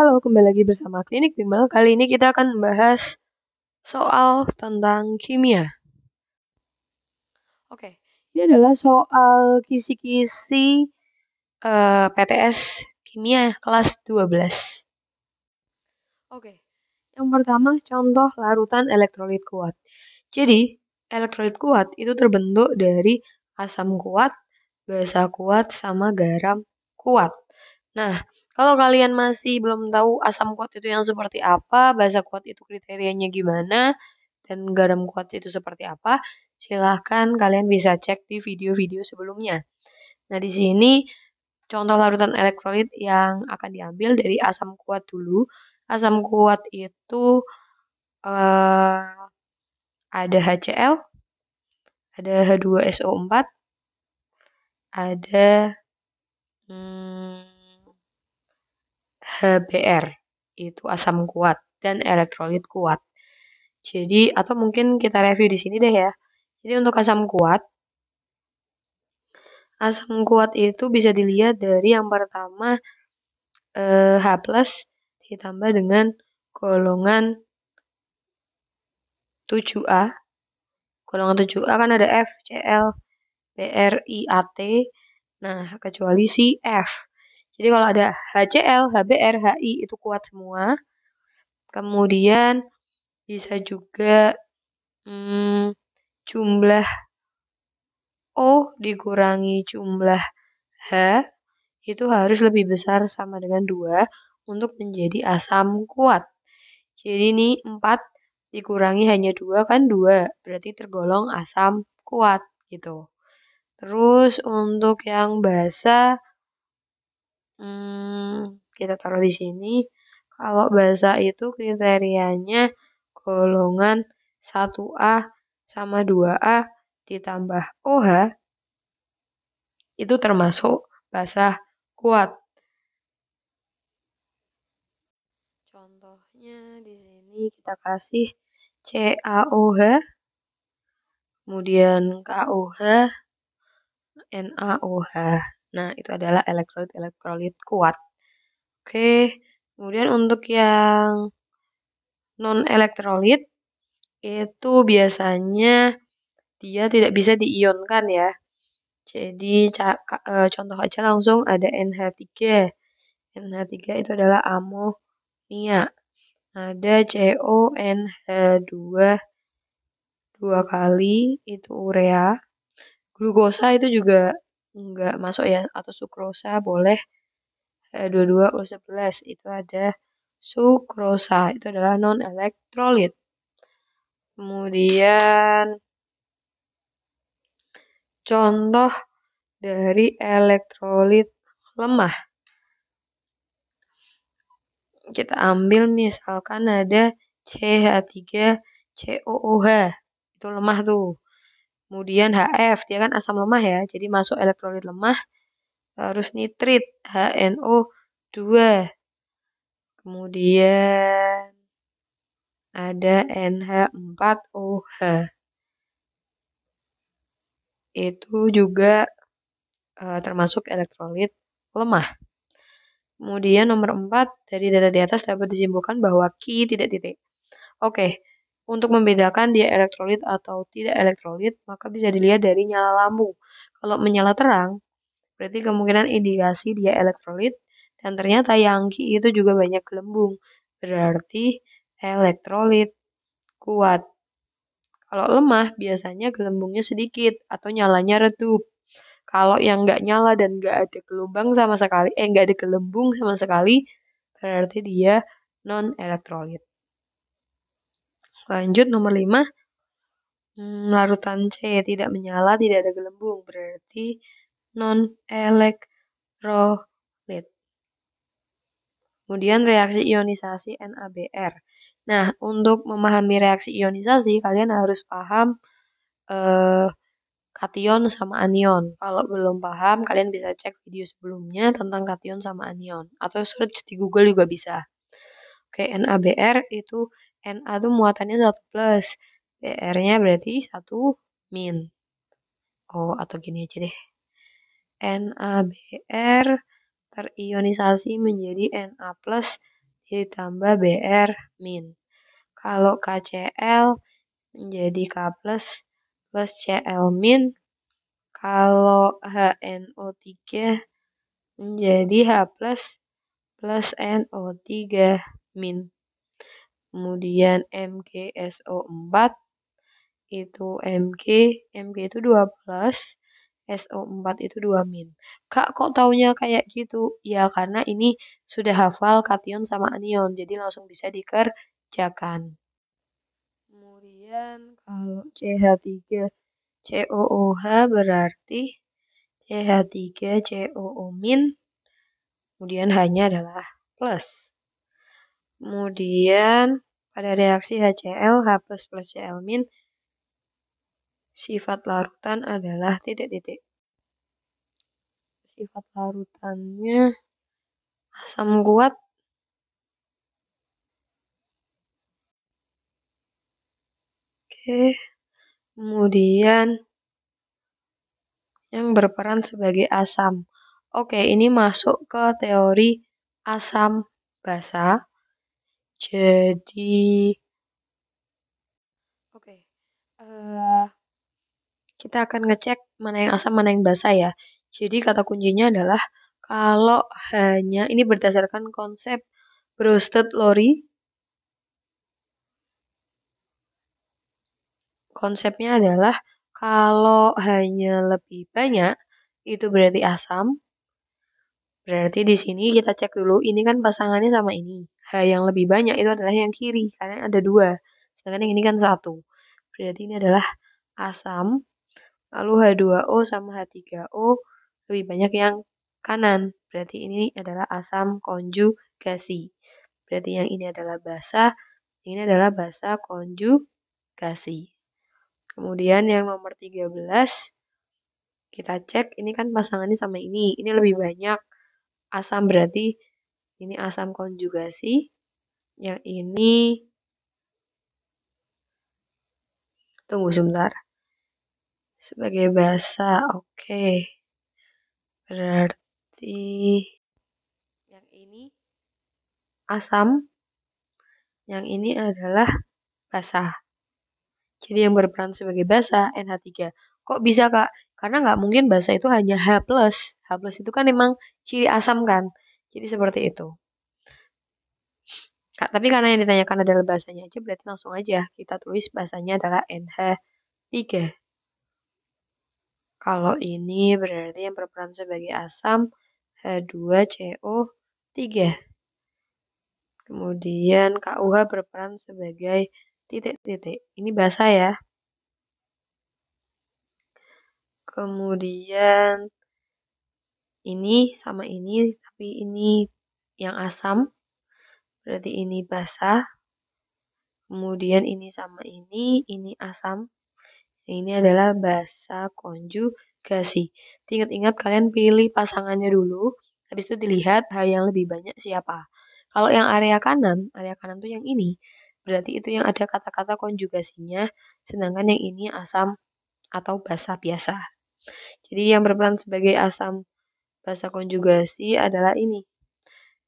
Halo, kembali lagi bersama Klinik Bimbel. Kali ini kita akan membahas soal tentang kimia. Oke, ini adalah soal kisi-kisi uh, eh, PTS kimia kelas 12. Oke, yang pertama contoh larutan elektrolit kuat. Jadi, elektrolit kuat itu terbentuk dari asam kuat, basa kuat, sama garam kuat. Nah, kalau kalian masih belum tahu asam kuat itu yang seperti apa, basa kuat itu kriterianya gimana, dan garam kuat itu seperti apa, silahkan kalian bisa cek di video-video sebelumnya. Nah, di sini contoh larutan elektrolit yang akan diambil dari asam kuat dulu. Asam kuat itu eh, ada HCl, ada H2SO4, ada hmm, HBr itu asam kuat dan elektrolit kuat. Jadi atau mungkin kita review di sini deh ya. Jadi untuk asam kuat asam kuat itu bisa dilihat dari yang pertama eh, H+ ditambah dengan golongan 7A. Golongan 7A kan ada F, CL, I, AT. Nah, kecuali si F. Jadi kalau ada HCl, HBr, HI itu kuat semua. Kemudian bisa juga hmm, jumlah O dikurangi jumlah H itu harus lebih besar sama dengan 2 untuk menjadi asam kuat. Jadi ini 4 dikurangi hanya 2 kan 2, berarti tergolong asam kuat gitu. Terus untuk yang basa hmm, kita taruh di sini. Kalau bahasa itu kriterianya golongan 1A sama 2A ditambah OH itu termasuk bahasa kuat. Contohnya di sini kita kasih CAOH, kemudian KOH, NaOH. Nah, itu adalah elektrolit-elektrolit kuat. Oke, kemudian untuk yang non-elektrolit, itu biasanya dia tidak bisa diionkan ya. Jadi e, contoh aja langsung ada NH3. NH3 itu adalah amonia. Ada CO NH2 dua kali itu urea. Glukosa itu juga nggak masuk ya atau sukrosa boleh eh, dua-dua o 11 itu ada sukrosa itu adalah non elektrolit kemudian contoh dari elektrolit lemah kita ambil misalkan ada CH3 COOH itu lemah tuh Kemudian HF, dia kan asam lemah ya, jadi masuk elektrolit lemah. Terus nitrit, HNO2. Kemudian ada NH4OH. Itu juga e, termasuk elektrolit lemah. Kemudian nomor 4 dari data di atas dapat disimpulkan bahwa Ki tidak titik. Oke, untuk membedakan dia elektrolit atau tidak elektrolit, maka bisa dilihat dari nyala lampu. Kalau menyala terang, berarti kemungkinan indikasi dia elektrolit, dan ternyata Yangki itu juga banyak gelembung, berarti elektrolit kuat. Kalau lemah, biasanya gelembungnya sedikit atau nyalanya redup. Kalau yang nggak nyala dan nggak ada gelombang sama sekali, eh nggak ada gelembung sama sekali, berarti dia non-elektrolit. Lanjut nomor 5. Hmm, larutan C tidak menyala, tidak ada gelembung, berarti non elektrolit. Kemudian reaksi ionisasi NaBr. Nah, untuk memahami reaksi ionisasi, kalian harus paham eh, kation sama anion. Kalau belum paham, kalian bisa cek video sebelumnya tentang kation sama anion. Atau search di Google juga bisa. Oke, NaBr itu NA tuh muatannya satu plus. br nya berarti satu min. Oh, atau gini aja deh. NaBr terionisasi menjadi Na plus ditambah Br min. Kalau KCl menjadi K plus plus Cl min. Kalau HNO3 menjadi H plus plus NO3 min kemudian MgSO4 itu Mg, Mg itu 12, SO4 itu 2 min. Kak kok taunya kayak gitu? Ya karena ini sudah hafal kation sama anion, jadi langsung bisa dikerjakan. Kemudian kalau CH3 COOH berarti CH3 COO min, kemudian hanya adalah plus. Kemudian pada reaksi HCl H++ plus plus Cl- min sifat larutan adalah titik-titik. Sifat larutannya asam kuat Oke. Kemudian yang berperan sebagai asam. Oke, ini masuk ke teori asam basa jadi oke, uh, kita akan ngecek mana yang asam, mana yang basah ya. Jadi kata kuncinya adalah kalau hanya ini berdasarkan konsep roasted Lori. Konsepnya adalah kalau hanya lebih banyak itu berarti asam, Berarti di sini kita cek dulu, ini kan pasangannya sama ini. H yang lebih banyak itu adalah yang kiri, karena ada dua. Sedangkan yang ini kan satu. Berarti ini adalah asam, lalu H2O sama H3O lebih banyak yang kanan. Berarti ini adalah asam konjugasi. Berarti yang ini adalah basa, ini adalah basa konjugasi. Kemudian yang nomor 13, kita cek ini kan pasangannya sama ini. Ini lebih banyak asam berarti ini asam konjugasi, yang ini tunggu sebentar. Sebagai basa oke. Okay. Berarti yang ini asam, yang ini adalah basa Jadi yang berperan sebagai basa NH3. Kok bisa kak? Karena nggak mungkin bahasa itu hanya H+. H+, itu kan memang ciri asam kan. Jadi seperti itu. Nah, tapi karena yang ditanyakan adalah bahasanya aja, berarti langsung aja kita tulis bahasanya adalah NH3. Kalau ini berarti yang berperan sebagai asam H2CO3. Kemudian KUH berperan sebagai titik-titik. Ini bahasa ya. kemudian ini sama ini, tapi ini yang asam, berarti ini basah. Kemudian ini sama ini, ini asam. Ini adalah bahasa konjugasi. Ingat-ingat kalian pilih pasangannya dulu, habis itu dilihat hal yang lebih banyak siapa. Kalau yang area kanan, area kanan tuh yang ini, berarti itu yang ada kata-kata konjugasinya, sedangkan yang ini asam atau basah biasa. Jadi yang berperan sebagai asam basa konjugasi adalah ini.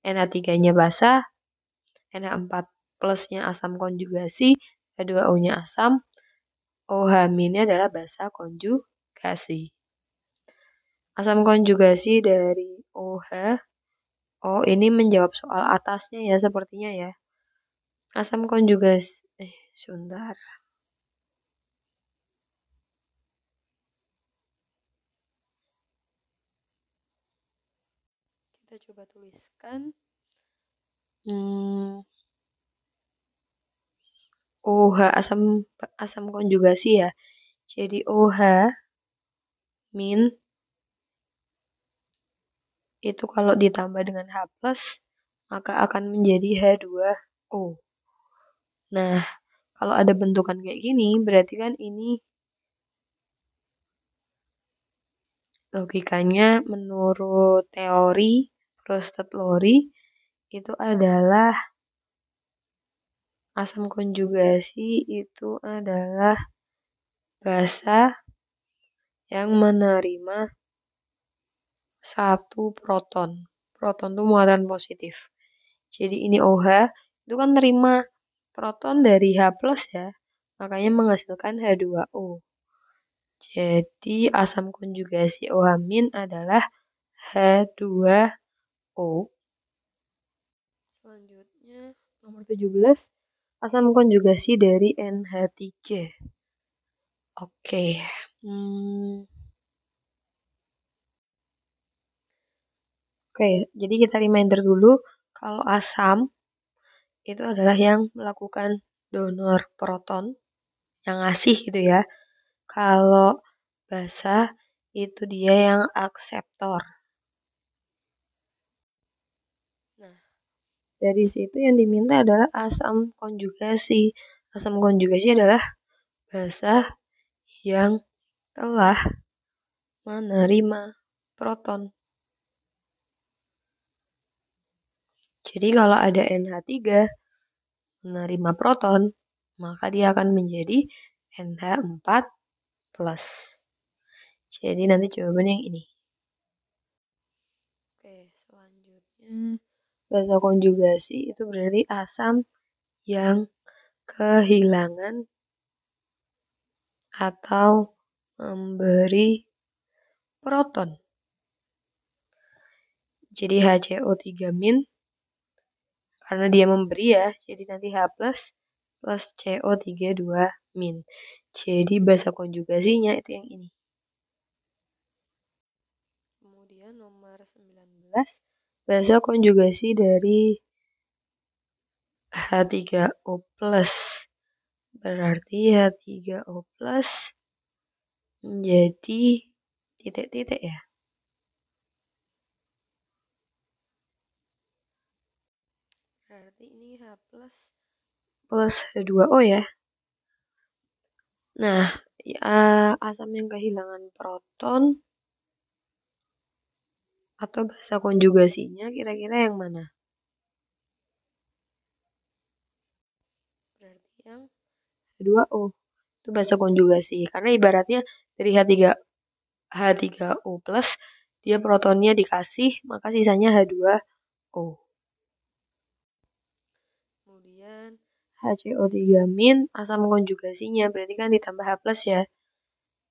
NH3-nya basa, NH4 plusnya asam konjugasi, H2O-nya asam, oh ini adalah basa konjugasi. Asam konjugasi dari OH, O ini menjawab soal atasnya ya sepertinya ya. Asam konjugasi, eh sebentar. coba tuliskan. Hmm. OH asam asam konjugasi ya. Jadi OH min itu kalau ditambah dengan H+, plus maka akan menjadi H2O. Nah, kalau ada bentukan kayak gini, berarti kan ini logikanya menurut teori roasted lori itu adalah asam konjugasi itu adalah basa yang menerima satu proton. Proton itu muatan positif. Jadi ini OH itu kan terima proton dari H plus ya, makanya menghasilkan H2O. Jadi asam konjugasi OH min adalah H2 o O. Selanjutnya nomor 17 asam konjugasi dari NH3. Oke. Okay. Hmm. Oke, okay, jadi kita reminder dulu kalau asam itu adalah yang melakukan donor proton yang ngasih gitu ya. Kalau basa itu dia yang akseptor. Dari situ yang diminta adalah asam konjugasi. Asam konjugasi adalah bahasa yang telah menerima proton. Jadi kalau ada NH3 menerima proton, maka dia akan menjadi NH4 plus. Jadi nanti jawaban yang ini. Oke, selanjutnya. Bahasa konjugasi itu berarti asam yang kehilangan atau memberi proton. Jadi HCO3 min karena dia memberi ya, jadi nanti H plus plus co 32 min. Jadi bahasa konjugasinya itu yang ini. Kemudian nomor 19 Bahasa konjugasi dari H3O+. Berarti H3O+, menjadi titik-titik ya. Berarti ini H plus H2O ya. Nah, ya, asam yang kehilangan proton atau bahasa konjugasinya kira-kira yang mana? Berarti yang H2O. Itu bahasa konjugasi. Karena ibaratnya dari H3 H3O plus dia protonnya dikasih, maka sisanya H2O. Kemudian HCO3 min asam konjugasinya berarti kan ditambah H plus ya.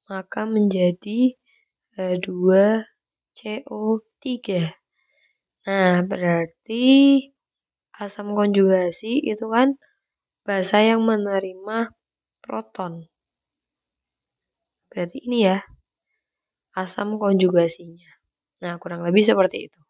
Maka menjadi H2CO eh, 3. Nah, berarti asam konjugasi itu kan basa yang menerima proton. Berarti ini ya asam konjugasinya. Nah, kurang lebih seperti itu.